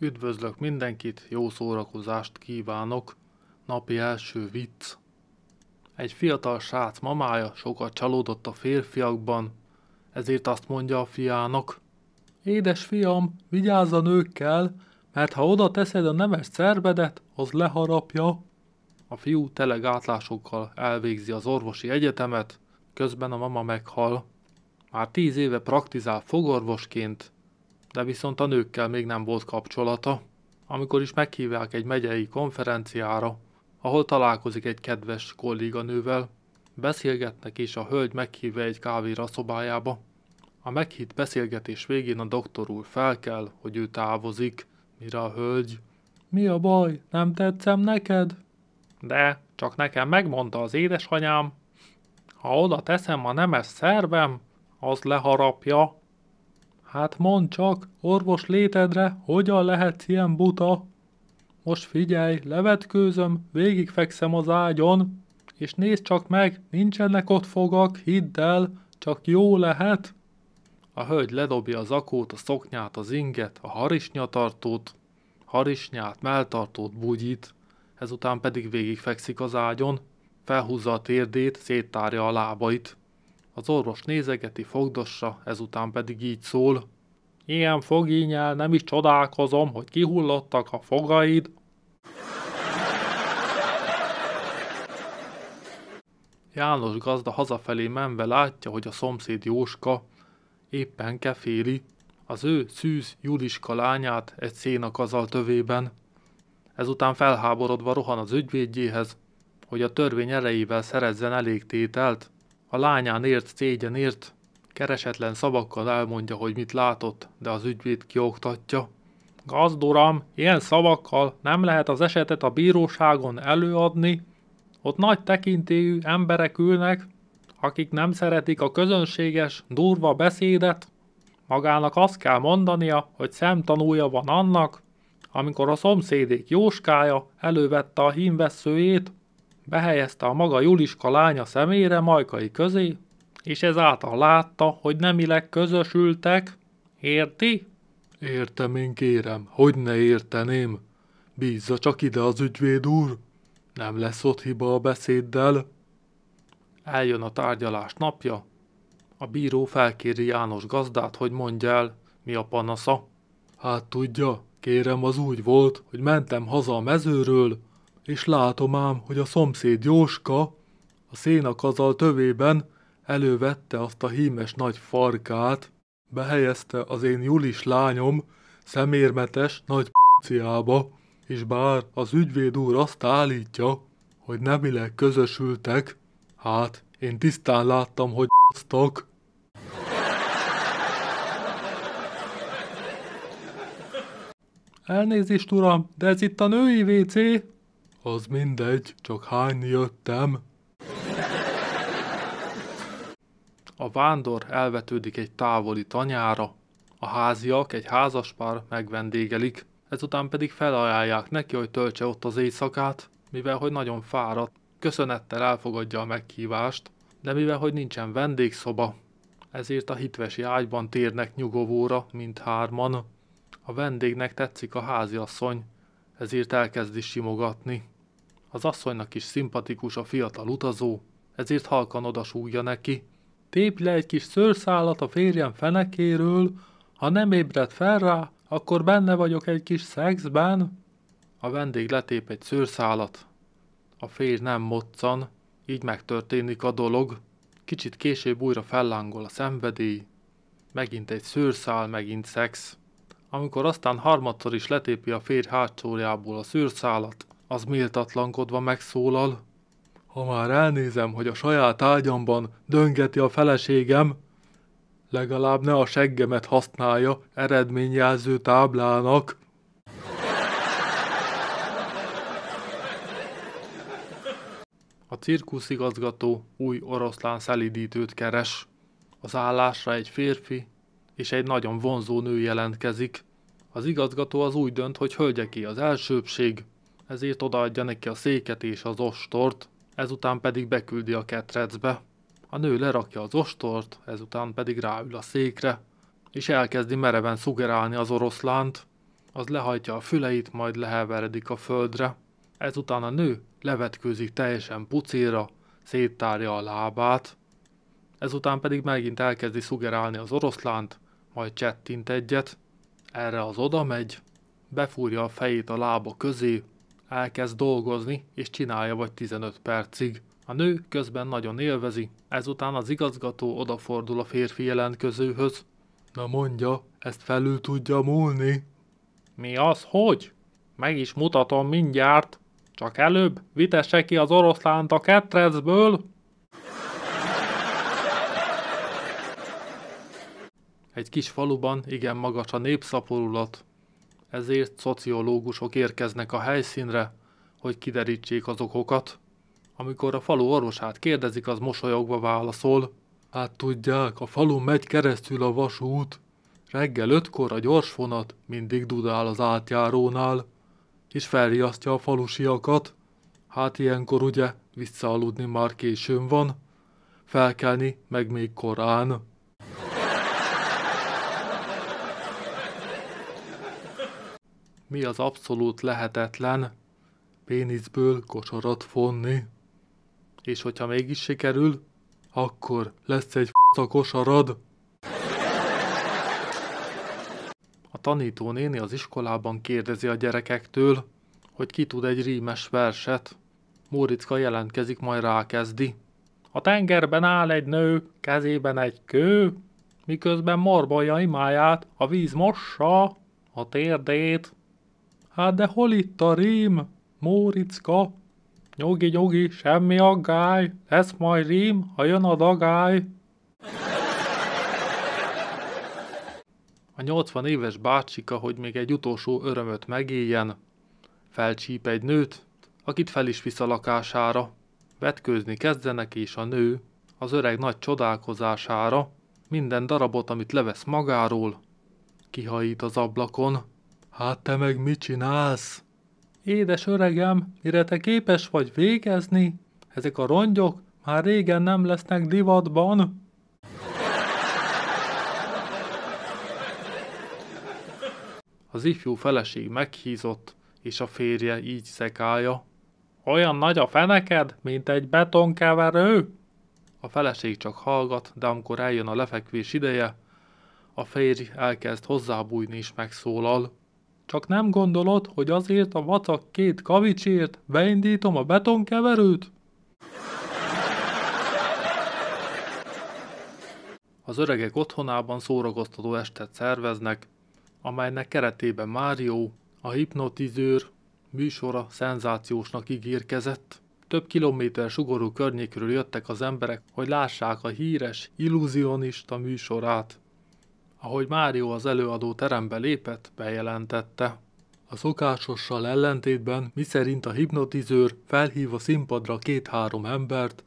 Üdvözlök mindenkit, jó szórakozást kívánok! Napi első vicc. Egy fiatal srác mamája sokat csalódott a férfiakban, ezért azt mondja a fiának. Édes fiam, vigyázz a nőkkel, mert ha oda teszed a nemes szervedet, az leharapja. A fiú tele gátlásokkal elvégzi az orvosi egyetemet, közben a mama meghal. Már tíz éve praktizál fogorvosként, de viszont a nőkkel még nem volt kapcsolata. Amikor is meghívják egy megyei konferenciára, ahol találkozik egy kedves kolléganővel, beszélgetnek és a hölgy meghívja egy kávéra szobájába. A meghitt beszélgetés végén a doktor úr felkel, hogy ő távozik, mire a hölgy. Mi a baj? Nem tetszem neked? De, csak nekem megmondta az édesanyám. Ha oda teszem a nemes szervem, az leharapja. Hát mond csak, orvos létedre, hogyan lehetsz ilyen buta? Most figyelj, levetkőzöm, végigfekszem az ágyon, és nézd csak meg, nincsenek ott fogak, hidd el, csak jó lehet. A hölgy ledobja az akót, a szoknyát, az inget, a harisnyatartót, harisnyát, melltartót bugyit, ezután pedig végigfekszik az ágyon, felhúzza a térdét, széttárja a lábait. Az orvos nézegeti, fogdossa, ezután pedig így szól. Ilyen fogínyel nem is csodálkozom, hogy kihullottak a fogaid. János gazda hazafelé menve látja, hogy a szomszéd Jóska éppen keféli az ő szűz Juliska lányát egy szénakazal tövében. Ezután felháborodva rohan az ügyvédjéhez, hogy a törvény erejével szerezzen elég tételt, a lányánért, cégyenért, keresetlen szavakkal elmondja, hogy mit látott, de az ügyvéd kioktatja. Gazdoram, ilyen szavakkal nem lehet az esetet a bíróságon előadni. Ott nagy tekintélyű emberek ülnek, akik nem szeretik a közönséges, durva beszédet. Magának azt kell mondania, hogy szemtanúja van annak, amikor a szomszédék Jóskája elővette a hímveszőjét, behelyezte a maga Juliska lánya szemére majkai közé, és ezáltal látta, hogy nemileg közösültek. Érti? Értem én kérem, hogy ne érteném. Bízza csak ide az ügyvéd úr. Nem lesz ott hiba a beszéddel. Eljön a tárgyalás napja. A bíró felkéri János gazdát, hogy mondja el, mi a panasza. Hát tudja, kérem az úgy volt, hogy mentem haza a mezőről, és látom ám, hogy a szomszéd Jóska a szénakazal tövében elővette azt a hímes nagy farkát, behelyezte az én Julis lányom szemérmetes nagy p***ciába, és bár az ügyvéd úr azt állítja, hogy nemileg közösültek, hát én tisztán láttam, hogy p***ztak. Elnézést, uram, de ez itt a női WC. Az mindegy, csak hányni jöttem. A vándor elvetődik egy távoli tanyára, a háziak egy házaspár megvendégelik, ezután pedig felajánlják neki, hogy töltse ott az éjszakát, mivel hogy nagyon fáradt, köszönettel elfogadja a meghívást, de mivel hogy nincsen vendégszoba, ezért a hitvesi ágyban térnek nyugovóra mint hárman. A vendégnek tetszik a háziasszony, ezért elkezdi simogatni. Az asszonynak is szimpatikus a fiatal utazó, ezért halkan odasúgja neki. Tépj le egy kis szőrszálat a férjem fenekéről, ha nem ébred fel rá, akkor benne vagyok egy kis szexben. A vendég letép egy szőrszálat. A férj nem moccan, így megtörténik a dolog. Kicsit később újra fellángol a szenvedély. Megint egy szőrszál, megint szex. Amikor aztán harmadszor is letépi a férj hátsójából a szőrszálat, az méltatlankodva megszólal. Ha már elnézem, hogy a saját ágyamban döngeti a feleségem, legalább ne a seggemet használja eredményjelző táblának. A cirkuszigazgató új oroszlán szelidítőt keres. Az állásra egy férfi és egy nagyon vonzó nő jelentkezik. Az igazgató az úgy dönt, hogy hölgyeké az elsőbség, ezért odaadja neki a széket és az ostort, ezután pedig beküldi a ketrecbe. A nő lerakja az ostort, ezután pedig ráül a székre, és elkezdi mereven szugerálni az oroszlánt. Az lehajtja a füleit, majd leheveredik a földre. Ezután a nő levetkőzik teljesen pucéra, széttárja a lábát. Ezután pedig megint elkezdi szugerálni az oroszlánt, majd csettint egyet. Erre az oda megy, befúrja a fejét a lába közé, elkezd dolgozni és csinálja vagy 15 percig. A nő közben nagyon élvezi, ezután az igazgató odafordul a férfi jelentkezőhöz. Na mondja, ezt felül tudja múlni? Mi az, hogy? Meg is mutatom mindjárt. Csak előbb vitesse ki az oroszlánt a ketrecből. Egy kis faluban igen magas a népszaporulat ezért szociológusok érkeznek a helyszínre, hogy kiderítsék az okokat. Amikor a falu orvosát kérdezik, az mosolyogva válaszol. Hát tudják, a falu megy keresztül a vasút. Reggel ötkor a gyors vonat mindig dudál az átjárónál, és felriasztja a falusiakat. Hát ilyenkor ugye visszaaludni már későn van, felkelni meg még korán. Mi az abszolút lehetetlen péniszből kosarat fonni? És hogyha mégis sikerül, akkor lesz egy f***a kosarad. A tanító néni az iskolában kérdezi a gyerekektől, hogy ki tud egy rímes verset. Móriczka jelentkezik, majd rákezdi. A tengerben áll egy nő, kezében egy kő, miközben marbalja imáját, a víz mossa a térdét. Hát de hol itt a rím, Móricka? Nyugi, nyugi, semmi aggály, lesz majd rím, ha jön a dagály. A 80 éves bácsika, hogy még egy utolsó örömöt megéljen, felcsíp egy nőt, akit fel is visz a lakására. Vetkőzni kezdenek, és a nő, az öreg nagy csodálkozására, minden darabot, amit levesz magáról, kihajít az ablakon. Hát te meg mit csinálsz? Édes öregem, mire te képes vagy végezni? Ezek a rongyok már régen nem lesznek divatban. Az ifjú feleség meghízott, és a férje így szekálja. Olyan nagy a feneked, mint egy betonkeverő? A feleség csak hallgat, de amikor eljön a lefekvés ideje, a férj elkezd hozzábújni és megszólal. Csak nem gondolod, hogy azért a vacak két kavicsért beindítom a betonkeverőt? Az öregek otthonában szórakoztató estet szerveznek, amelynek keretében Mário, a hipnotizőr műsora szenzációsnak ígérkezett. Több kilométer sugorú környékről jöttek az emberek, hogy lássák a híres illúzionista műsorát. Ahogy Mário az előadó terembe lépett, bejelentette. A szokásossal ellentétben, miszerint a hipnotizőr felhív a színpadra két-három embert,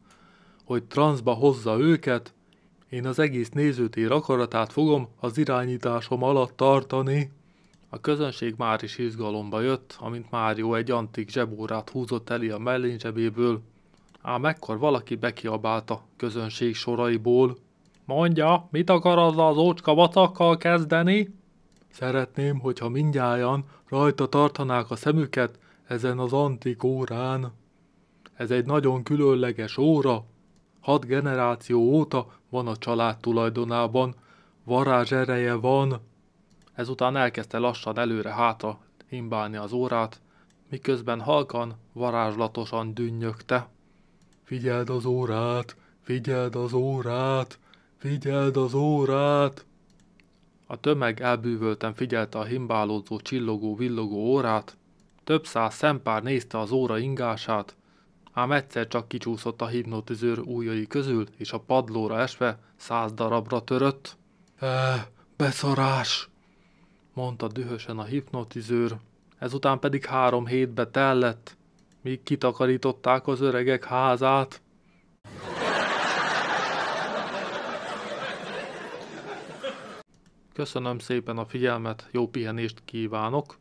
hogy transzba hozza őket, én az egész nézőtér akaratát fogom az irányításom alatt tartani. A közönség már is izgalomba jött, amint Mário egy antik zsebórát húzott elé a zsebéből. ám ekkor valaki bekiabálta közönség soraiból. Mondja, mit akar azzal az ócska vacakkal kezdeni? Szeretném, hogyha mindjárt rajta tartanák a szemüket ezen az antik órán. Ez egy nagyon különleges óra. Hat generáció óta van a család tulajdonában. Varázs ereje van. Ezután elkezdte lassan előre-hátra himbálni az órát, miközben halkan, varázslatosan dünnyögte. Figyeld az órát, figyeld az órát! Figyeld az órát! A tömeg elbűvölten figyelte a himbálózó, csillogó, villogó órát, több száz szempár nézte az óra ingását, ám egyszer csak kicsúszott a hipnotizőr újai közül, és a padlóra esve száz darabra törött. E, beszarás! mondta dühösen a hipnotizőr. Ezután pedig három hétbe tellett, míg kitakarították az öregek házát. Köszönöm szépen a figyelmet, jó pihenést kívánok!